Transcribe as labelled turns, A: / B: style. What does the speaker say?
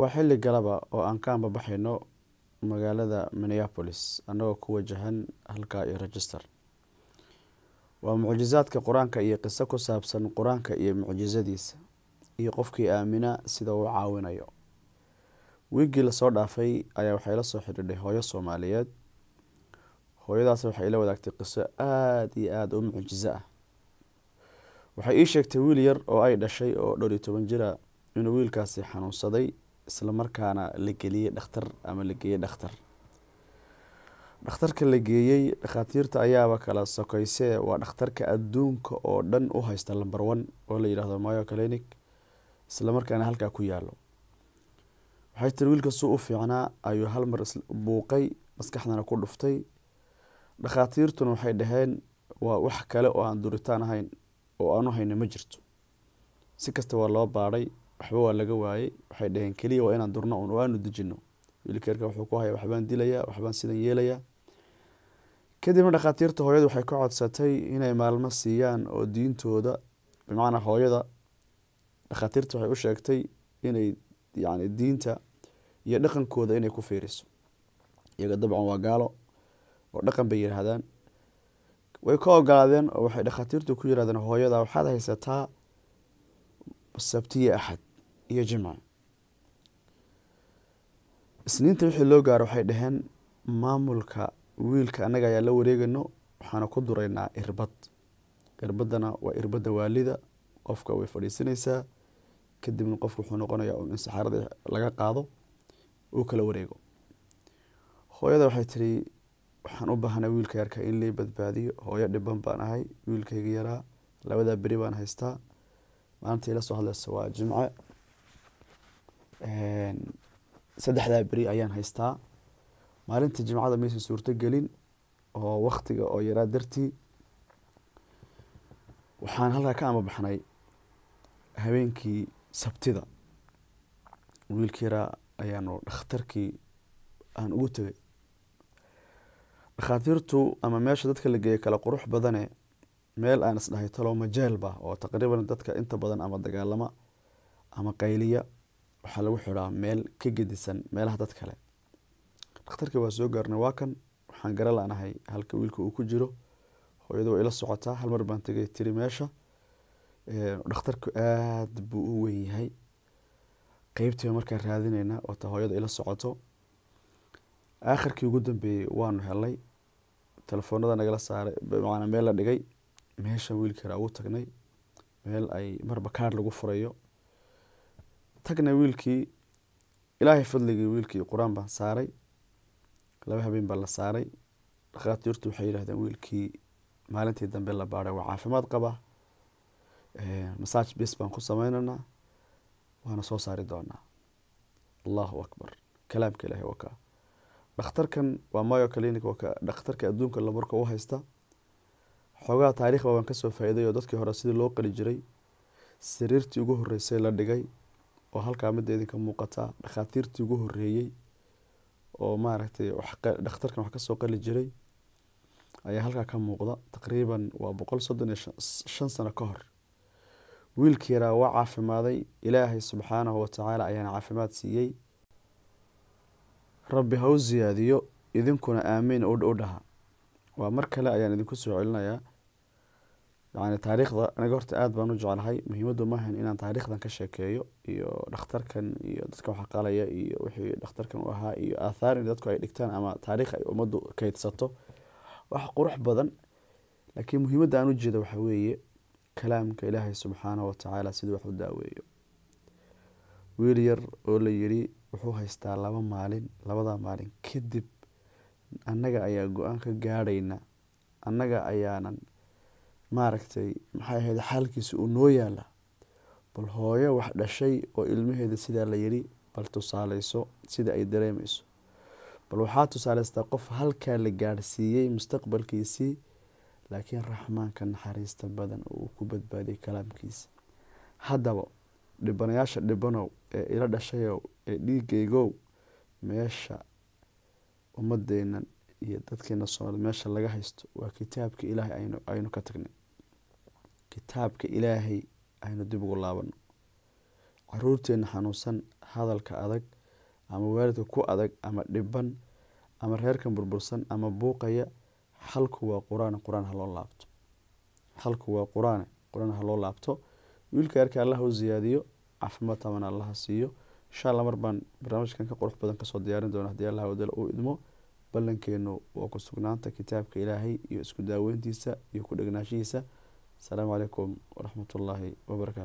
A: waa xilli galaba oo aan kaanba baxayno magaalada minneapolis annagoo ku wajahan halkaa iyo register waa mucjisaadka qur-aanka iyo qiso ku saabsan qur-aanka iyo mucjisadiisa iyo qofkii aamina sida uu caawinayo wiiggii lasoo dhaafay ayaa waxay la soo xidhiidhay hooyo soomaaliyeed hooyadaas waxay ila wadaagtay qiso aada iyo aada u mucjiso ah waxay ii sheegtay wiil yar oo ay dhashay oo dhowr iyo toban jira inuu wiilkaasi xanuunsaday islamarkaana la geliyey dhakhtar ama la geeyey dhakhtar dhakhtarka la geeyey dhakhaatiirta ayaaba kala sokaysee waa dhakhtarka adduunka oo dhan u haysta lamber one oo la yidhaahdo mayo clinic islamarkaana halkaa ku yaalo waxay tiri wiilka suu u fiicnaa ayuu hal mar buuqay maskaxdana ku dhuftay dhakhaatiirtuna waxay dhaheen waa wax kale oo aan duritaan ahayn oo aanu u hayno ma jirto si kasta waa loo baadhay waxba waa laga waayey waxay dhaheen keliya waa inaan durno un aanu dejino wiilkeerka wuxuu ku haya waxbaan dilayaa waxbaan sidan yeelayaa kadibna dhakhaatiirta hooyada waxay ka codsatay inay maalmo siiyaan oo diintooda bimacnaa hooyada dhakhaatiirta waxay u sheegtay inay yacni diinta iyo dhaqankooda inay ku fiiriso iyaga dabcan waa gaalo oo dhaqan bay yihaahdaan way ka ogolaadeen oo waxay dhakhaatiirtu ku yirahdeen hooyada waxaad haysataa sabtiyo axad iyo jimca isniinta wixii loo gaaro waxay dhaheen maamulka wiilka annaga ayaa la wareegano waxaana ku duraynaa irbad irbaddana waa irbadda waalida qofka way fadhiisanaysaa kadibna qofku wuxuu noqonayaa in saxaarada laga qaado uu kala wareego hooyada waxay tiri waxaan u baahnaa wiilka yarka in lii badbaadiyo hooyo dhiban baan ahay wiilkayga yaraa labadaa beri baan haystaa maalinta ila soo hadleysa waa jimce saddexdaa beri ayaan haystaa maalinta jimcada maysan suurto gelin oo waktiga oo yaraa dartii waxaan halkaa ka ama baxnay habeenkii sabtida wiilka yaraa ayaanu dhakhtarkii aan ugu tegay dhakhaatiirtu ama meesha dadka la geeyay kala qurux badane meel aan isdhahay talow majeelba oo taqriiban dadka inta badan ama dagaalama ama qayliya waxaa lagu xiraa meel ka gedisan meelaha dad kale dhakhtarkii waa soo gaarnay waa kan waxaan gara la halka wiilka uu ku jiro hooyada waa ila socotaa hal mar baan tegay tiri meesha dhakhtarku aada buu u weyn yahay qeybtii baan markaa raadinayna wata hooyada ila socoto aakhirkii ugu dambeeyey waanu helnay telefoonada nagala saaray bmacnaa meel la dhigay meesha wiilka ugu tagnay meel ay marba kaar lagu furayo tagna wiilkii ilaahay fadligii wiilkii qur-aan baan saaray laba habeen baa la saaray dhakhaatiirtu waxay yidhahdeen wiilkii maalintii dambe la baaray waa caafimaad qabaa masaaj bis baan ku sameynaynaa waana soo saari doonaa allahu akbar kalaamka ilaahay waa dhakhtarkan waa mayo clinic waa dhakhtarka adduunka labarka u haysta xoogaha taariikhba baan kasoo faa'iiday oo dadkii hore sidii loo qali jiray sariirtii ugu horreysay la dhigay oo halkaa midaydin ka muuqataa dhakhaatiirtii ugu horeeyey oo maaragtay dhakhtarkan wax kasoo qali jiray ayaa halkaa ka muuqda taqriiban waa boqol soddon iyo shan sano ka hor wiilkii yaraa waa caafimaaday ilaahay subxaanahu watacaala ayaana caafimaad siiyey rabbi ha u siyaadiyo idinkuna aamiin u dhaha waa mar kale ayaan idinku soo celinayaa yani taariikhda anaga horta aada baan u jeclahay muhiimadu maahan inaan taarikhdan ka sheekeeyo iyo dhakhtarkan iyo dadka waxaqalaya iyo wixii dhakhtarkan u ahaa iyo aathaar in dadku ay dhigtaan ama taarikh ay ummaddu kaydsato wax qurux badan laakiin muhiimadda aan u jeeda waxaa weeye kalaamka ilaahay subxaanahu watacaala siduu wax u daaweeyo wiil yar oo la yiri wuxuu haystaa laba maalin labadaa maalin kadib annaga ayaa go-aan ka gaadhayna annaga ayaanan maaragtay maxay ahayd xaalkiisa uu noo yaala bal hooyo wax dhashay oo ilmaheeda sidaa la yiri bal tusaalayso sida ay dareemayso bal waxaa tusaaleystaa qof halkaa la gaadhsiiyey mustaqbalkiisii laakiin raxmaanka naxariista badan oo uu ku badbaadiyey kalaamkiisa haddaba dhibanayaasha dhibanow ee ila dhashayow ee dhiigaygow meesha ummadeennan iyo dadkeena soomaali meesha laga haysto waa kitaabka ilaahay aynu ka tagnay kitaabka ilaahay aynu dib ugu laabano caruurteena xanuunsan hadalka adag ama waalidka ku adag ama dhiban ama reerkan burbursan ama buuqaya xalku waa qur-aan haloo laabto xalku waa qur-aane qur-aan haloo laabto wiilka yarka allah u ziyaadiyo caafimaad taban allaha siiyo insha allah mar baan barnaamijkan ka qurux badan kasoo diyaarin doona haddii allah wadala uu idmo ballankeennu waa ku sugnaanta kitaabka ilaahay iyo isku daaweyntiisa iyo ku dhegnaanshihiisa asalaamu calaykum waraxmatullaahi wabarakaatu